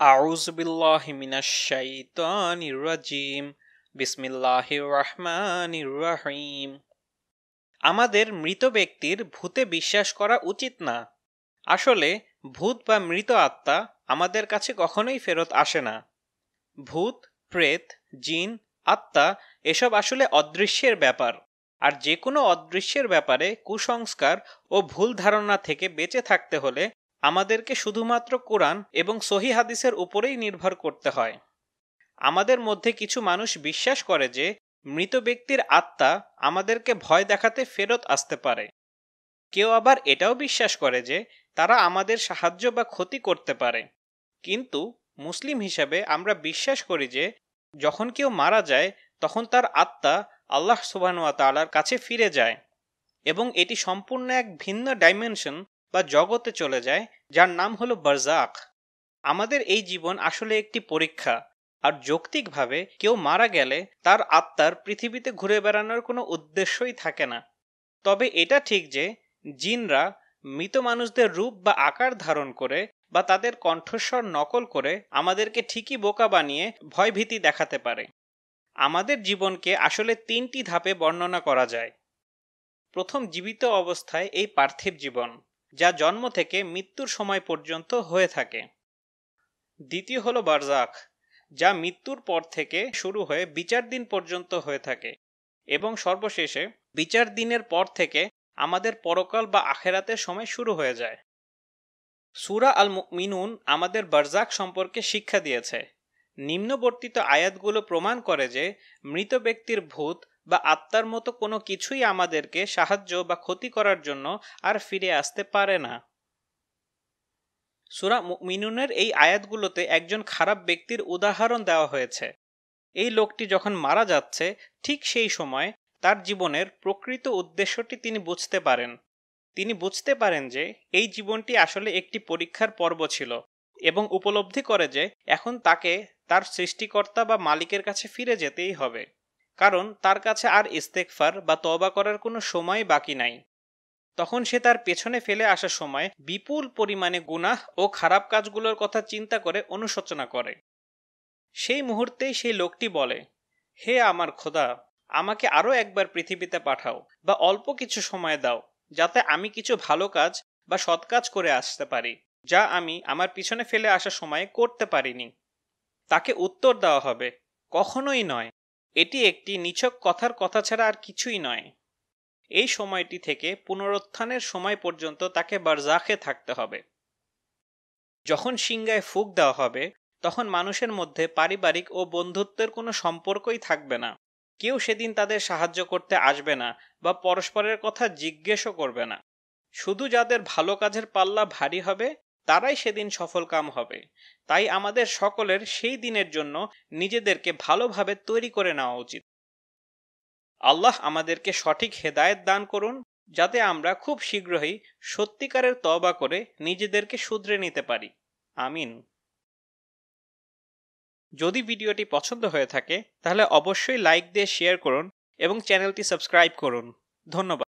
আমাদের মৃত ব্যক্তির ভূতে বিশ্বাস করা উচিত না আসলে ভূত বা মৃত আত্মা আমাদের কাছে কখনোই ফেরত আসে না ভূত প্রেত জিন আত্মা এসব আসলে অদৃশ্যের ব্যাপার আর যে কোনো অদৃশ্যের ব্যাপারে কুসংস্কার ও ভুল ধারণা থেকে বেঁচে থাকতে হলে আমাদেরকে শুধুমাত্র কোরআন এবং সহি হাদিসের উপরেই নির্ভর করতে হয় আমাদের মধ্যে কিছু মানুষ বিশ্বাস করে যে মৃত ব্যক্তির আত্মা আমাদেরকে ভয় দেখাতে ফেরত আসতে পারে কেউ আবার এটাও বিশ্বাস করে যে তারা আমাদের সাহায্য বা ক্ষতি করতে পারে কিন্তু মুসলিম হিসাবে আমরা বিশ্বাস করি যে যখন কেউ মারা যায় তখন তার আত্মা আল্লাহ সুবাহনুয়া তালার কাছে ফিরে যায় এবং এটি সম্পূর্ণ এক ভিন্ন ডাইমেনশন বা জগতে চলে যায় যার নাম হল বার্জাক আমাদের এই জীবন আসলে একটি পরীক্ষা আর যৌক্তিকভাবে কেউ মারা গেলে তার আত্মার পৃথিবীতে ঘুরে বেড়ানোর কোনো উদ্দেশ্যই থাকে না তবে এটা ঠিক যে জিনরা মৃত মানুষদের রূপ বা আকার ধারণ করে বা তাদের কণ্ঠস্বর নকল করে আমাদেরকে ঠিকই বোকা বানিয়ে ভয়ভীতি দেখাতে পারে আমাদের জীবনকে আসলে তিনটি ধাপে বর্ণনা করা যায় প্রথম জীবিত অবস্থায় এই পার্থিব জীবন যা জন্ম থেকে মৃত্যুর সময় পর্যন্ত হয়ে থাকে দ্বিতীয় হলো বারজাক যা মৃত্যুর পর থেকে শুরু হয়ে বিচার দিন পর্যন্ত হয়ে থাকে এবং সর্বশেষে বিচার দিনের পর থেকে আমাদের পরকাল বা আখেরাতের সময় শুরু হয়ে যায় সুরা আল মিনুন আমাদের বারজাক সম্পর্কে শিক্ষা দিয়েছে নিম্নবর্তিত আয়াতগুলো প্রমাণ করে যে মৃত ব্যক্তির ভূত বা আত্মার মতো কোনো কিছুই আমাদেরকে সাহায্য বা ক্ষতি করার জন্য আর ফিরে আসতে পারে না সুরা মিনুনের এই আয়াতগুলোতে একজন খারাপ ব্যক্তির উদাহরণ দেওয়া হয়েছে এই লোকটি যখন মারা যাচ্ছে ঠিক সেই সময় তার জীবনের প্রকৃত উদ্দেশ্যটি তিনি বুঝতে পারেন তিনি বুঝতে পারেন যে এই জীবনটি আসলে একটি পরীক্ষার পর্ব ছিল এবং উপলব্ধি করে যে এখন তাকে তার সৃষ্টিকর্তা বা মালিকের কাছে ফিরে যেতেই হবে কারণ তার কাছে আর ইস্তেকফার বা তবা করার কোনো সময় বাকি নাই তখন সে তার পেছনে ফেলে আসার সময় বিপুল পরিমাণে গুনাহ ও খারাপ কাজগুলোর কথা চিন্তা করে অনুশোচনা করে সেই মুহূর্তেই সেই লোকটি বলে হে আমার খোদা আমাকে আরও একবার পৃথিবীতে পাঠাও বা অল্প কিছু সময় দাও যাতে আমি কিছু ভালো কাজ বা সৎ কাজ করে আসতে পারি যা আমি আমার পিছনে ফেলে আসার সময় করতে পারিনি তাকে উত্তর দেওয়া হবে কখনোই নয় এটি একটি নিছক কথার কথা ছাড়া আর কিছুই নয় এই সময়টি থেকে পুনরুত্থানের সময় পর্যন্ত তাকে বারজাখে থাকতে হবে যখন সিংগায় ফুক দেওয়া হবে তখন মানুষের মধ্যে পারিবারিক ও বন্ধুত্বের কোনো সম্পর্কই থাকবে না কেউ সেদিন তাদের সাহায্য করতে আসবে না বা পরস্পরের কথা জিজ্ঞেসও করবে না শুধু যাদের ভালো কাজের পাল্লা ভারী হবে তারাই সেদিন সফলকাম হবে তাই আমাদের সকলের সেই দিনের জন্য নিজেদেরকে ভালোভাবে তৈরি করে নেওয়া উচিত আল্লাহ আমাদেরকে সঠিক হেদায়ত দান করুন যাতে আমরা খুব শীঘ্রই সত্যিকারের তবা করে নিজেদেরকে শুধরে নিতে পারি আমিন যদি ভিডিওটি পছন্দ হয়ে থাকে তাহলে অবশ্যই লাইক দিয়ে শেয়ার করুন এবং চ্যানেলটি সাবস্ক্রাইব করুন ধন্যবাদ